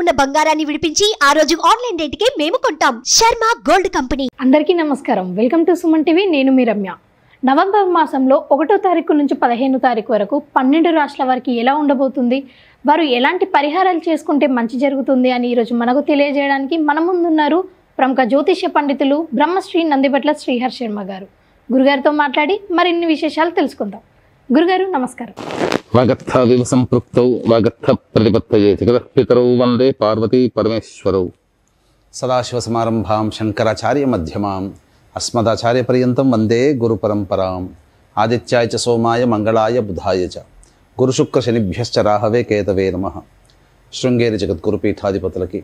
ఉన్న బంగారాన్ని విడిపించి ఆ రోజు ఆన్లైన్ రేటుకే మేము కొంటాం శర్మ గోల్డ్ కంపెనీ అందరికీ నమస్కారం వెల్కమ్ టు సుమన్ టీవీ నేను మీ రమ్య నవంబర్ మాసంలో ఒకటో తారీఖు నుంచి పదిహేను తారీఖు వరకు పన్నెండు రాష్ట్రాల వారికి ఎలా ఉండబోతుంది వారు ఎలాంటి పరిహారాలు చేసుకుంటే మంచి జరుగుతుంది అని ఈరోజు మనకు తెలియజేయడానికి మన ముందున్నారు ప్రముఖ జ్యోతిష్య పండితులు బ్రహ్మశ్రీ నందిబట్ల శ్రీహర్ శర్మ గారు గురుగారితో మాట్లాడి మరిన్ని విశేషాలు తెలుసుకుందాం గురుగారు నమస్కారం వాగర్థవివ సంపృక్తౌ వాగర్థ ప్రతిపత్తయే జగదపితరౌ వందే పార్వతీ పరమేశ్వరౌ సదాశివ సమారంభాం శంకరాచార్య మధ్యమాం అస్మదాచార్య పర్యంతం వందే గురు పరంపరాం ఆదిత్యాయ చ సోమాయ మంగళాయ బుధాయ చ గురుశుక్ర శనిభ్యశ్చ రాహవే కేతవే నమ శృంగేరి జగద్గురు పీఠాధిపతులకి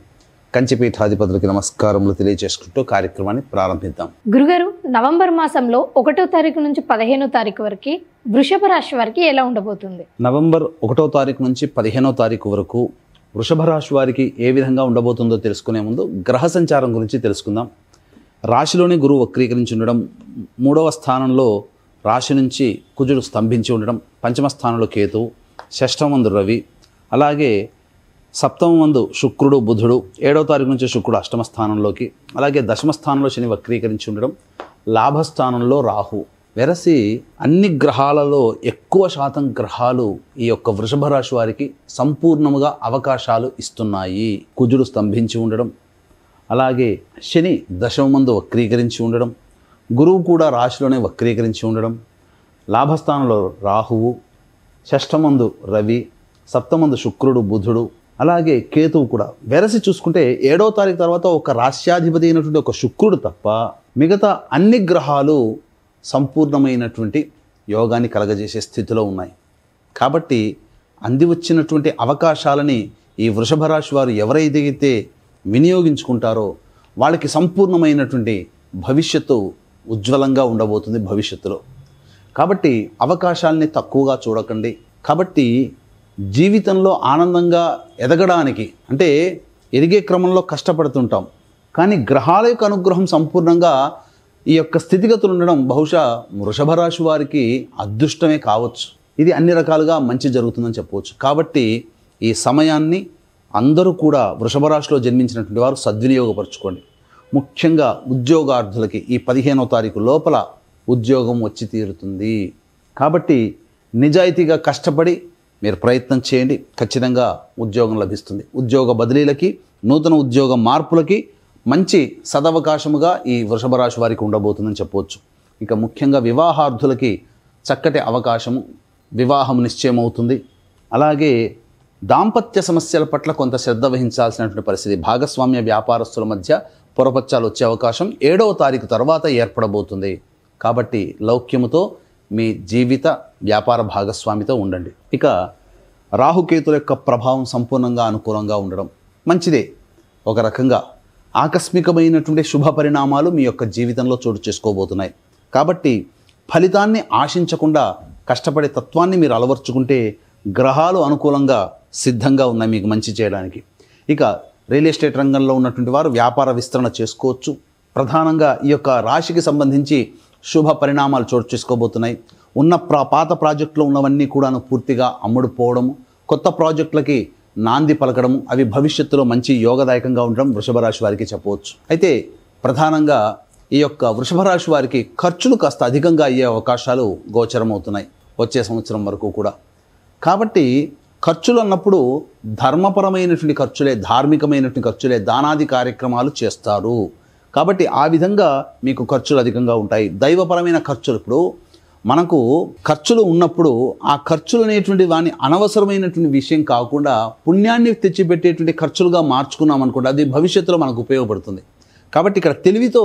కంచిపీఠాధిపతులకి నమస్కారములు తెలియజేసుకుంటూ కార్యక్రమాన్ని ప్రారంభిద్దాం గురుగారు నవంబర్ మాసంలో ఒకటో తారీఖు నుంచి పదిహేనో తారీఖు వరకు వృషభ రాశి వారికి ఎలా ఉండబోతుంది నవంబర్ ఒకటో తారీఖు నుంచి పదిహేనో తారీఖు వరకు వృషభ రాశి వారికి ఏ విధంగా ఉండబోతుందో తెలుసుకునే ముందు గ్రహ సంచారం గురించి తెలుసుకుందాం రాశిలోనే గురువు వక్రీకరించి ఉండడం మూడవ స్థానంలో రాశి నుంచి కుజుడు స్తంభించి ఉండడం పంచమ స్థానంలో కేతు షష్టమందు రవి అలాగే సప్తమ మందు శుక్రుడు బుధుడు ఏడో తారీఖు నుంచి శుక్రుడు అష్టమ స్థానంలోకి అలాగే దశమ స్థానంలో శని వక్రీకరించి ఉండడం లాభస్థానంలో రాహు వెరసి అన్ని గ్రహాలలో ఎక్కువ శాతం గ్రహాలు ఈ యొక్క వృషభ రాశి వారికి సంపూర్ణముగా అవకాశాలు ఇస్తున్నాయి కుజుడు స్తంభించి ఉండడం అలాగే శని దశమ మందు వక్రీకరించి ఉండడం గురువు కూడా రాశిలోనే వక్రీకరించి ఉండడం లాభస్థానంలో రాహువు షష్ఠమందు రవి సప్తమందు శుక్రుడు బుధుడు అలాగే కేతువు కూడా వెరసి చూసుకుంటే ఏడో తారీఖు తర్వాత ఒక రాష్ట్రాధిపతి అయినటువంటి ఒక శుక్రుడు తప్ప మిగతా అన్ని గ్రహాలు సంపూర్ణమైనటువంటి యోగాన్ని కలగజేసే స్థితిలో ఉన్నాయి కాబట్టి అంది వచ్చినటువంటి అవకాశాలని ఈ వృషభ రాశి వారు ఎవరైతే వినియోగించుకుంటారో వాళ్ళకి సంపూర్ణమైనటువంటి భవిష్యత్తు ఉజ్వలంగా ఉండబోతుంది భవిష్యత్తులో కాబట్టి అవకాశాలని తక్కువగా చూడకండి కాబట్టి జీవితంలో ఆనందంగా ఎదగడానికి అంటే ఎదిగే క్రమంలో కష్టపడుతుంటాం కానీ గ్రహాల యొక్క అనుగ్రహం సంపూర్ణంగా ఈ యొక్క స్థితిగతులు ఉండడం బహుశా వృషభ రాశి వారికి అదృష్టమే కావచ్చు ఇది అన్ని రకాలుగా మంచి జరుగుతుందని చెప్పవచ్చు కాబట్టి ఈ సమయాన్ని అందరూ కూడా వృషభ రాశిలో జన్మించినటువంటి వారు సద్వినియోగపరచుకోండి ముఖ్యంగా ఉద్యోగార్థులకి ఈ పదిహేనో తారీఖు లోపల ఉద్యోగం వచ్చి తీరుతుంది కాబట్టి నిజాయితీగా కష్టపడి మీరు ప్రయత్నం చేయండి ఖచ్చితంగా ఉద్యోగం లభిస్తుంది ఉద్యోగ బదిలీలకి నూతన ఉద్యోగ మార్పులకి మంచి సదవకాశముగా ఈ వృషభ రాశి వారికి ఉండబోతుందని చెప్పవచ్చు ఇక ముఖ్యంగా వివాహార్థులకి చక్కటి అవకాశము వివాహం నిశ్చయం అవుతుంది అలాగే దాంపత్య సమస్యల పట్ల కొంత శ్రద్ధ వహించాల్సినటువంటి పరిస్థితి భాగస్వామ్య వ్యాపారస్తుల మధ్య పొరపచ్చాలు వచ్చే అవకాశం ఏడవ తారీఖు తర్వాత ఏర్పడబోతుంది కాబట్టి లౌక్యముతో మీ జీవిత వ్యాపార భాగస్వామితో ఉండండి ఇక రాహుకేతుల యొక్క ప్రభావం సంపూర్ణంగా అనుకూలంగా ఉండడం మంచిదే ఒక రకంగా ఆకస్మికమైనటువంటి శుభ పరిణామాలు మీ యొక్క జీవితంలో చోటు చేసుకోబోతున్నాయి కాబట్టి ఫలితాన్ని ఆశించకుండా కష్టపడే తత్వాన్ని మీరు అలవర్చుకుంటే గ్రహాలు అనుకూలంగా సిద్ధంగా ఉన్నాయి మీకు మంచి చేయడానికి ఇక రియల్ ఎస్టేట్ రంగంలో ఉన్నటువంటి వారు వ్యాపార విస్తరణ చేసుకోవచ్చు ప్రధానంగా ఈ యొక్క రాశికి సంబంధించి శుభ పరిణామాలు చోటు చేసుకోబోతున్నాయి ఉన్న ప్రా పాత ప్రాజెక్టులో ఉన్నవన్నీ కూడాను పూర్తిగా పోవడము కొత్త ప్రాజెక్టులకి నాంది పలకడం అవి భవిష్యత్తులో మంచి యోగదాయకంగా ఉండడం వృషభ రాశి వారికి చెప్పవచ్చు అయితే ప్రధానంగా ఈ యొక్క వృషభ రాశి వారికి ఖర్చులు కాస్త అధికంగా అయ్యే అవకాశాలు గోచరమవుతున్నాయి వచ్చే సంవత్సరం వరకు కూడా కాబట్టి ఖర్చులు అన్నప్పుడు ధర్మపరమైనటువంటి ఖర్చులే ధార్మికమైనటువంటి ఖర్చులే దానాది కార్యక్రమాలు చేస్తారు కాబట్టి ఆ విధంగా మీకు ఖర్చులు అధికంగా ఉంటాయి దైవపరమైన ఖర్చులు ఇప్పుడు మనకు ఖర్చులు ఉన్నప్పుడు ఆ ఖర్చులు అనేటువంటి వాని అనవసరమైనటువంటి విషయం కాకుండా పుణ్యాన్ని తెచ్చిపెట్టేటువంటి ఖర్చులుగా మార్చుకున్నాం అనుకోండి అది భవిష్యత్తులో మనకు ఉపయోగపడుతుంది కాబట్టి ఇక్కడ తెలివితో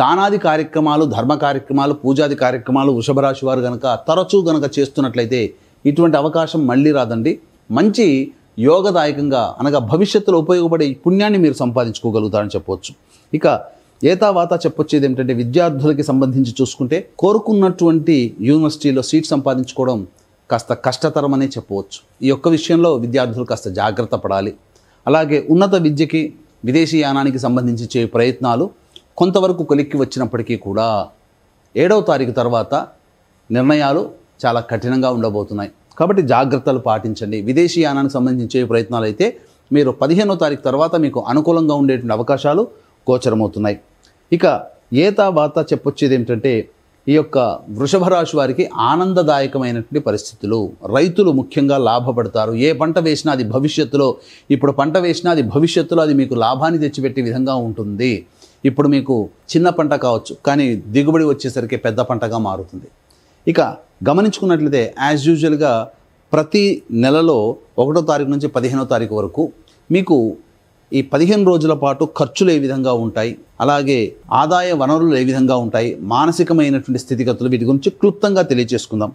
దానాది కార్యక్రమాలు ధర్మ కార్యక్రమాలు పూజాది కార్యక్రమాలు వృషభరాశి వారు కనుక తరచూ కనుక చేస్తున్నట్లయితే ఇటువంటి అవకాశం మళ్ళీ రాదండి మంచి యోగదాయకంగా అనగా భవిష్యత్తులో ఉపయోగపడే పుణ్యాన్ని మీరు సంపాదించుకోగలుగుతారని చెప్పవచ్చు ఇక ఏతావాత చెప్పొచ్చేది ఏంటంటే విద్యార్థులకి సంబంధించి చూసుకుంటే కోరుకున్నటువంటి యూనివర్సిటీలో సీట్ సంపాదించుకోవడం కాస్త కష్టతరమనే చెప్పవచ్చు ఈ యొక్క విషయంలో విద్యార్థులు కాస్త జాగ్రత్త పడాలి అలాగే ఉన్నత విద్యకి విదేశీ యానానికి సంబంధించి చే ప్రయత్నాలు కొంతవరకు కొలిక్కి వచ్చినప్పటికీ కూడా ఏడవ తారీఖు తర్వాత నిర్ణయాలు చాలా కఠినంగా ఉండబోతున్నాయి కాబట్టి జాగ్రత్తలు పాటించండి విదేశీ యానానికి సంబంధించే ప్రయత్నాలు అయితే మీరు పదిహేనో తారీఖు తర్వాత మీకు అనుకూలంగా ఉండేటువంటి అవకాశాలు గోచరమవుతున్నాయి ఇక ఏతా వాత చెప్పొచ్చేది ఏమిటంటే ఈ యొక్క వృషభ రాశి వారికి ఆనందదాయకమైనటువంటి పరిస్థితులు రైతులు ముఖ్యంగా లాభపడతారు ఏ పంట వేసినా అది భవిష్యత్తులో ఇప్పుడు పంట వేసినా అది భవిష్యత్తులో అది మీకు లాభాన్ని తెచ్చిపెట్టే విధంగా ఉంటుంది ఇప్పుడు మీకు చిన్న పంట కావచ్చు కానీ దిగుబడి వచ్చేసరికి పెద్ద పంటగా మారుతుంది ఇక గమనించుకున్నట్లయితే యాజ్ యూజువల్గా ప్రతి నెలలో ఒకటో తారీఖు నుంచి పదిహేనో తారీఖు వరకు మీకు ఈ పదిహేను రోజుల పాటు ఖర్చులు ఏ విధంగా ఉంటాయి అలాగే ఆదాయ వనరులు ఏ విధంగా ఉంటాయి మానసికమైనటువంటి స్థితిగతులు వీటి గురించి క్లుప్తంగా తెలియజేసుకుందాం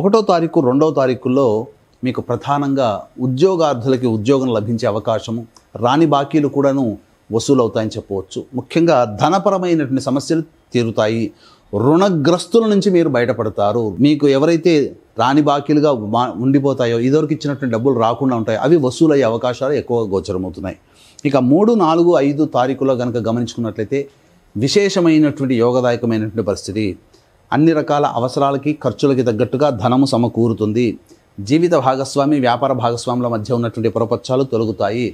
ఒకటో తారీఖు రెండవ తారీఖుల్లో మీకు ప్రధానంగా ఉద్యోగార్థులకి ఉద్యోగం లభించే అవకాశము రాని బాకీలు కూడాను వసూలవుతాయని చెప్పవచ్చు ముఖ్యంగా ధనపరమైనటువంటి సమస్యలు తీరుతాయి రుణగ్రస్తుల నుంచి మీరు బయటపడతారు మీకు ఎవరైతే రాని బాకీలుగా ఉండిపోతాయో ఇదివరకు ఇచ్చినటువంటి డబ్బులు రాకుండా ఉంటాయో అవి వసూలయ్యే అవకాశాలు ఎక్కువగా గోచరమవుతున్నాయి ఇక మూడు నాలుగు ఐదు తారీఖులో కనుక గమనించుకున్నట్లయితే విశేషమైనటువంటి యోగదాయకమైనటువంటి పరిస్థితి అన్ని రకాల అవసరాలకి ఖర్చులకి తగ్గట్టుగా ధనము సమకూరుతుంది జీవిత భాగస్వామి వ్యాపార భాగస్వాముల మధ్య ఉన్నటువంటి పురపక్షాలు తొలగుతాయి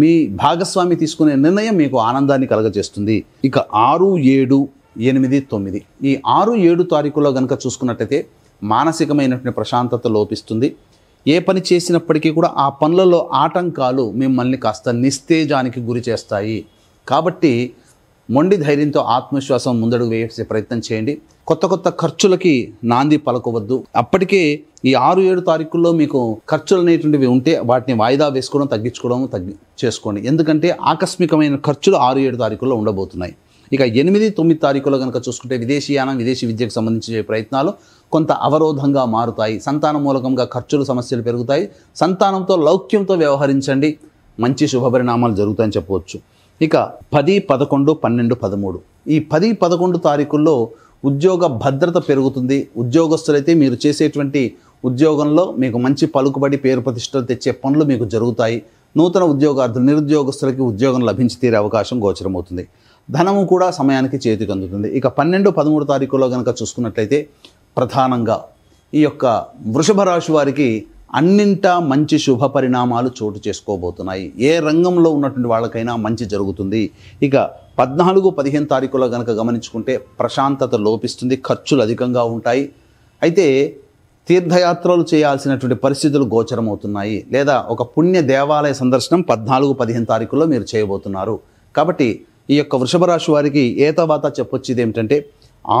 మీ భాగస్వామి తీసుకునే నిర్ణయం మీకు ఆనందాన్ని కలగజేస్తుంది ఇక ఆరు ఏడు ఎనిమిది తొమ్మిది ఈ ఆరు ఏడు తారీఖులో కనుక చూసుకున్నట్టయితే మానసికమైనటువంటి ప్రశాంతత లోపిస్తుంది ఏ పని చేసినప్పటికీ కూడా ఆ పనులలో ఆటంకాలు మిమ్మల్ని కాస్త నిస్తేజానికి గురి చేస్తాయి కాబట్టి మొండి ధైర్యంతో ఆత్మవిశ్వాసం ముందడుగు వేసే ప్రయత్నం చేయండి కొత్త కొత్త ఖర్చులకి నాంది పలకవద్దు అప్పటికే ఈ ఆరు ఏడు తారీఖుల్లో మీకు ఖర్చులు అనేటువంటివి ఉంటే వాటిని వాయిదా వేసుకోవడం తగ్గించుకోవడం తగ్గి చేసుకోండి ఎందుకంటే ఆకస్మికమైన ఖర్చులు ఆరు ఏడు తారీఖుల్లో ఉండబోతున్నాయి ఇక ఎనిమిది తొమ్మిది తారీఖులో కనుక చూసుకుంటే విదేశీయానం విదేశీ విద్యకు సంబంధించే ప్రయత్నాలు కొంత అవరోధంగా మారుతాయి సంతాన మూలకంగా ఖర్చులు సమస్యలు పెరుగుతాయి సంతానంతో లౌక్యంతో వ్యవహరించండి మంచి శుభపరిణామాలు జరుగుతాయని చెప్పవచ్చు ఇక పది పదకొండు పన్నెండు పదమూడు ఈ పది పదకొండు తారీఖుల్లో ఉద్యోగ భద్రత పెరుగుతుంది ఉద్యోగస్తులైతే మీరు చేసేటువంటి ఉద్యోగంలో మీకు మంచి పలుకుబడి పేరు ప్రతిష్టలు తెచ్చే పనులు మీకు జరుగుతాయి నూతన ఉద్యోగార్థులు నిరుద్యోగస్తులకి ఉద్యోగం లభించి తీరే అవకాశం గోచరమవుతుంది ధనము కూడా సమయానికి చేతికి అందుతుంది ఇక పన్నెండు పదమూడు తారీఖులో కనుక చూసుకున్నట్లయితే ప్రధానంగా ఈ యొక్క వృషభ రాశి వారికి అన్నింటా మంచి శుభ పరిణామాలు చోటు చేసుకోబోతున్నాయి ఏ రంగంలో ఉన్నటువంటి వాళ్ళకైనా మంచి జరుగుతుంది ఇక పద్నాలుగు పదిహేను తారీఖులో కనుక గమనించుకుంటే ప్రశాంతత లోపిస్తుంది ఖర్చులు అధికంగా ఉంటాయి అయితే తీర్థయాత్రలు చేయాల్సినటువంటి పరిస్థితులు గోచరమవుతున్నాయి లేదా ఒక పుణ్య దేవాలయ సందర్శనం పద్నాలుగు పదిహేను తారీఖులో మీరు చేయబోతున్నారు కాబట్టి ఈ యొక్క వృషభ రాశి వారికి ఏ తర్వాత చెప్పొచ్చేది ఏమిటంటే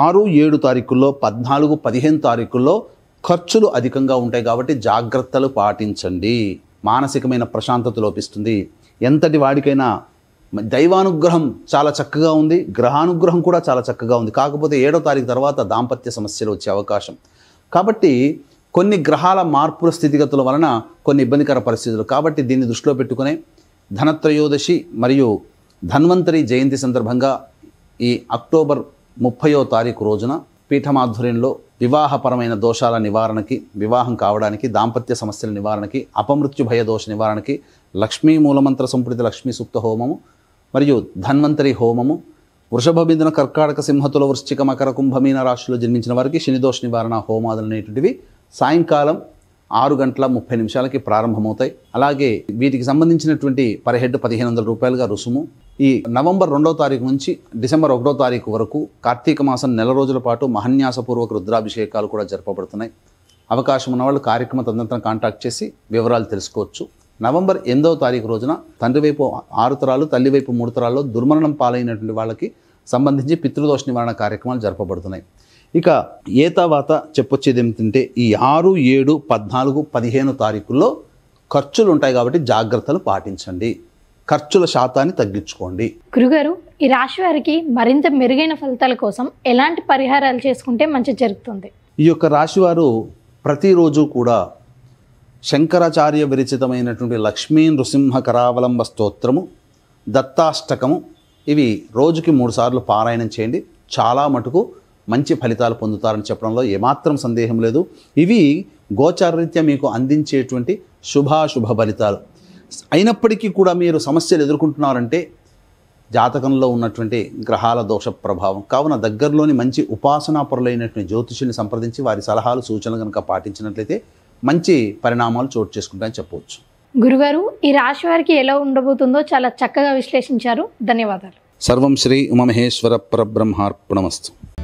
ఆరు ఏడు తారీఖుల్లో పద్నాలుగు పదిహేను తారీఖుల్లో ఖర్చులు అధికంగా ఉంటాయి కాబట్టి జాగ్రత్తలు పాటించండి మానసికమైన ప్రశాంతత లోపిస్తుంది ఎంతటి వాడికైనా దైవానుగ్రహం చాలా చక్కగా ఉంది గ్రహానుగ్రహం కూడా చాలా చక్కగా ఉంది కాకపోతే ఏడో తారీఖు తర్వాత దాంపత్య సమస్యలు వచ్చే అవకాశం కాబట్టి కొన్ని గ్రహాల మార్పుల స్థితిగతుల వలన కొన్ని ఇబ్బందికర పరిస్థితులు కాబట్టి దీన్ని దృష్టిలో పెట్టుకునే ధనత్రయోదశి మరియు ధన్వంతరి జయంతి సందర్భంగా ఈ అక్టోబర్ ముప్పయో తారీఖు రోజున పీఠమాధుర్యంలో వివాహపరమైన దోషాల నివారణకి వివాహం కావడానికి దాంపత్య సమస్యల నివారణకి అపమృత్యు భయ దోష నివారణకి లక్ష్మీ మూలమంత్ర సంపూరిత లక్ష్మీ సూక్త హోమము మరియు ధన్వంతరి హోమము వృషభ బిందున కర్కాటక సింహతుల వృశ్చిక మకర కుంభమీన రాశిలో జన్మించిన వారికి శనిదోష నివారణ హోమాదులు అనేటువంటివి సాయంకాలం ఆరు గంటల ముప్పై నిమిషాలకి ప్రారంభమవుతాయి అలాగే వీటికి సంబంధించినటువంటి పర్ హెడ్ పదిహేను వందల రూపాయలుగా రుసుము ఈ నవంబర్ రెండో తారీఖు నుంచి డిసెంబర్ ఒకటో తారీఖు వరకు కార్తీక మాసం నెల రోజుల పాటు మహన్యాసపూర్వక రుద్రాభిషేకాలు కూడా జరపబడుతున్నాయి అవకాశం ఉన్నవాళ్ళు కార్యక్రమ తదంతరం కాంటాక్ట్ చేసి వివరాలు తెలుసుకోవచ్చు నవంబర్ ఎనిమిదవ తారీఖు రోజున తండ్రి వైపు ఆరు తరాలు తల్లి వైపు మూడు తరాల్లో దుర్మరణం పాలైనటువంటి వాళ్ళకి సంబంధించి పితృదోష నివారణ కార్యక్రమాలు జరపబడుతున్నాయి ఇక ఏ తర్వాత చెప్పొచ్చేది ఏమిటంటే ఈ ఆరు ఏడు పద్నాలుగు పదిహేను తారీఖుల్లో ఖర్చులు ఉంటాయి కాబట్టి జాగ్రత్తలు పాటించండి ఖర్చుల శాతాన్ని తగ్గించుకోండి గురుగారు ఈ రాశి వారికి మరింత మెరుగైన ఫలితాల కోసం ఎలాంటి పరిహారాలు చేసుకుంటే మంచి జరుగుతుంది ఈ యొక్క రాశివారు ప్రతిరోజు కూడా శంకరాచార్య విరచితమైనటువంటి లక్ష్మీ నృసింహ కరావలంబ స్తోత్రము దత్తాష్టకము ఇవి రోజుకి మూడుసార్లు పారాయణం చేయండి చాలా మటుకు మంచి ఫలితాలు పొందుతారని చెప్పడంలో ఏమాత్రం సందేహం లేదు ఇవి గోచారరీత్యా మీకు అందించేటువంటి శుభాశుభ ఫలితాలు అయినప్పటికీ కూడా మీరు సమస్యలు ఎదుర్కొంటున్నారంటే జాతకంలో ఉన్నటువంటి గ్రహాల దోష ప్రభావం కావున దగ్గరలోని మంచి ఉపాసనాపరులైనటువంటి జ్యోతిషుల్ని సంప్రదించి వారి సలహాలు సూచనలు కనుక పాటించినట్లయితే మంచి పరిణామాలు చోటు చేసుకుంటాయని చెప్పవచ్చు గురుగారు ఈ రాశి వారికి ఎలా ఉండబోతుందో చాలా చక్కగా విశ్లేషించారు ధన్యవాదాలు సర్వం శ్రీ ఉమమహేశ్వర పరబ్రహ్మార్పణమస్తు